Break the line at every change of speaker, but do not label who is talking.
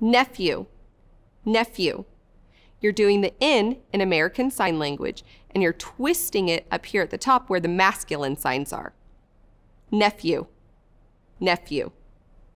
nephew, nephew. You're doing the N in American Sign Language, and you're twisting it up here at the top where the masculine signs are. Nephew, nephew.